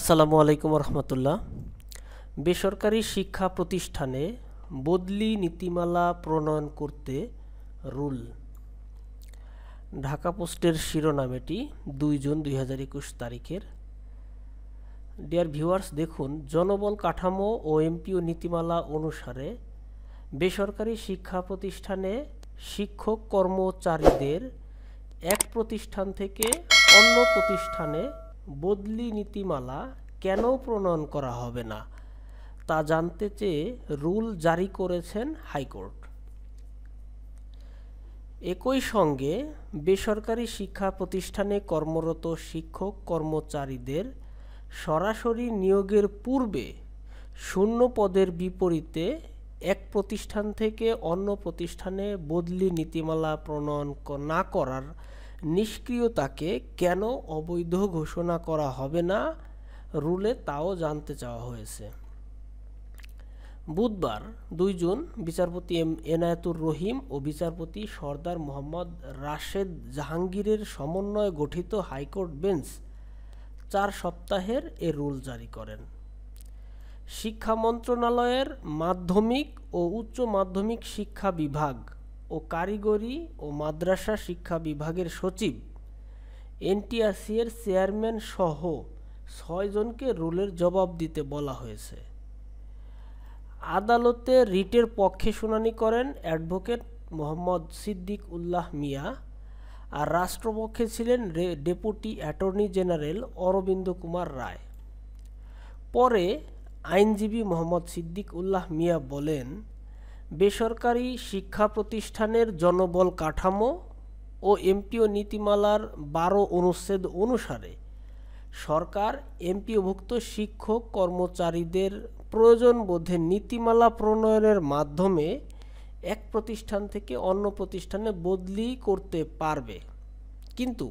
আসসালামু আলাইকুম রহমতুল্লাহ বেসরকারি শিক্ষা প্রতিষ্ঠানে বদলি নীতিমালা প্রণয়ন করতে রুল ঢাকা পোস্টের শিরোনামেটি দুই জুন দুই তারিখের ডিয়ার ভিউয়ার্স দেখুন জনবল কাঠামো ও এমপিও নীতিমালা অনুসারে বেসরকারি শিক্ষা প্রতিষ্ঠানে শিক্ষক কর্মচারীদের এক প্রতিষ্ঠান থেকে অন্য প্রতিষ্ঠানে বদলি নীতিমালা কেন প্রণয়ন করা হবে না তা জানতে চেয়ে রুল জারি করেছেন হাইকোর্ট একই সঙ্গে বেসরকারি শিক্ষা প্রতিষ্ঠানে কর্মরত শিক্ষক কর্মচারীদের সরাসরি নিয়োগের পূর্বে শূন্য পদের বিপরীতে এক প্রতিষ্ঠান থেকে অন্য প্রতিষ্ঠানে বদলি নীতিমালা প্রণয়ন না করার নিষ্ক্রিয়তাকে কেন অবৈধ ঘোষণা করা হবে না রুলে তাও জানতে চাওয়া হয়েছে বুধবার দুই জুন বিচারপতি এম এনায়েতুর রহিম ও বিচারপতি সর্দার মোহাম্মদ রাশেদ জাহাঙ্গীরের সমন্বয়ে গঠিত হাইকোর্ট বেঞ্চ চার সপ্তাহের এ রুল জারি করেন শিক্ষা মন্ত্রণালয়ের মাধ্যমিক ও উচ্চ মাধ্যমিক শিক্ষা বিভাগ ও কারিগরি ও মাদ্রাসা শিক্ষা বিভাগের সচিব এনটিআরসিএর চেয়ারম্যান সহ ছয়জনকে রুলের জবাব দিতে বলা হয়েছে আদালতে রিটের পক্ষে শুনানি করেন অ্যাডভোকেট মোহাম্মদ সিদ্দিক উল্লাহ মিয়া আর রাষ্ট্রপক্ষে ছিলেন deputy attorney general Arabinda Kumar Roy পরে আইনজীবী মোহাম্মদ সিদ্দিক উল্লাহ মিয়া বলেন বেসরকারি শিক্ষা প্রতিষ্ঠানের জনবল কাঠামো ও এমপিও নীতিমালার বারো অনুচ্ছেদ অনুসারে সরকার এমপিওভুক্ত শিক্ষক কর্মচারীদের প্রয়োজন বোধে নীতিমালা প্রণয়নের মাধ্যমে এক প্রতিষ্ঠান থেকে অন্য প্রতিষ্ঠানে বদলি করতে পারবে কিন্তু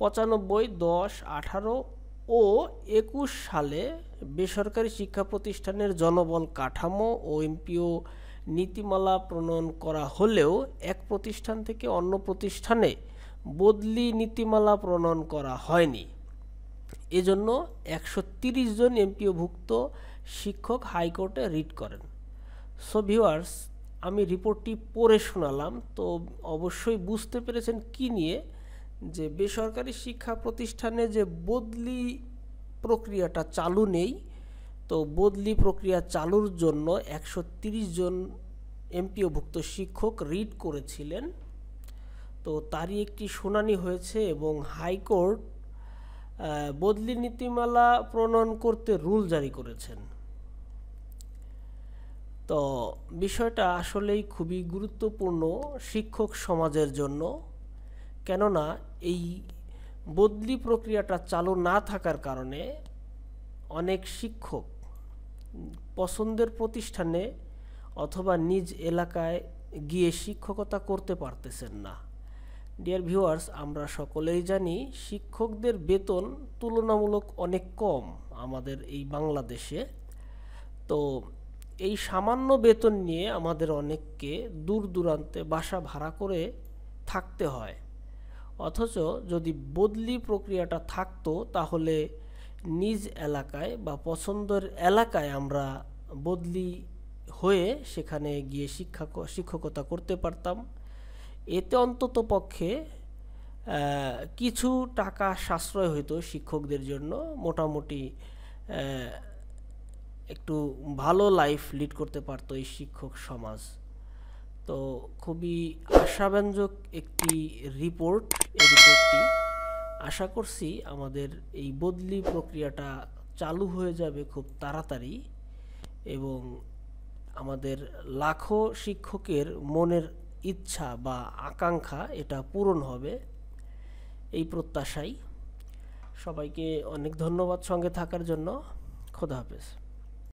পঁচানব্বই দশ আঠারো ও একুশ সালে বেসরকারি শিক্ষা প্রতিষ্ঠানের জনবল কাঠামো ও এমপিও নীতিমালা প্রণয়ন করা হলেও এক প্রতিষ্ঠান থেকে অন্য প্রতিষ্ঠানে বদলি নীতিমালা প্রণয়ন করা হয়নি এজন্য একশো জন এমপিওভুক্ত শিক্ষক হাইকোর্টে রিট করেন সো ভিওয়ার্স আমি রিপোর্টটি পড়ে শোনালাম তো অবশ্যই বুঝতে পেরেছেন কি নিয়ে যে বেসরকারি শিক্ষা প্রতিষ্ঠানে যে বদলি প্রক্রিয়াটা চালু নেই তো বদলি প্রক্রিয়া চালুর জন্য একশো জন এমপিওভুক্ত শিক্ষক রিট করেছিলেন তো তারই একটি শুনানি হয়েছে এবং হাইকোর্ট বদলি নীতিমালা প্রণয়ন করতে রুল জারি করেছেন তো বিষয়টা আসলেই খুবই গুরুত্বপূর্ণ শিক্ষক সমাজের জন্য কেননা এই বদলি প্রক্রিয়াটা চালু না থাকার কারণে অনেক শিক্ষক পছন্দের প্রতিষ্ঠানে অথবা নিজ এলাকায় গিয়ে শিক্ষকতা করতে পারতেছেন না ডিয়ার ভিউয়ার্স আমরা সকলেই জানি শিক্ষকদের বেতন তুলনামূলক অনেক কম আমাদের এই বাংলাদেশে তো এই সামান্য বেতন নিয়ে আমাদের অনেককে দূর দূরান্তে বাসা ভাড়া করে থাকতে হয় অথচ যদি বদলি প্রক্রিয়াটা থাকতো তাহলে নিজ এলাকায় বা পছন্দের এলাকায় আমরা বদলি হয়ে সেখানে গিয়ে শিক্ষা শিক্ষকতা করতে পারতাম এতে অন্তত পক্ষে কিছু টাকা সাশ্রয় হইতো শিক্ষকদের জন্য মোটামুটি একটু ভালো লাইফ লিড করতে পারতো এই শিক্ষক সমাজ তো খুবই আশাব্যঞ্জক একটি রিপোর্ট এই রিপোর্টটি আশা করছি আমাদের এই বদলি প্রক্রিয়াটা চালু হয়ে যাবে খুব তাড়াতাড়ি এবং আমাদের লাখো শিক্ষকের মনের ইচ্ছা বা আকাঙ্ক্ষা এটা পূরণ হবে এই প্রত্যাশাই সবাইকে অনেক ধন্যবাদ সঙ্গে থাকার জন্য খোদা হাফেজ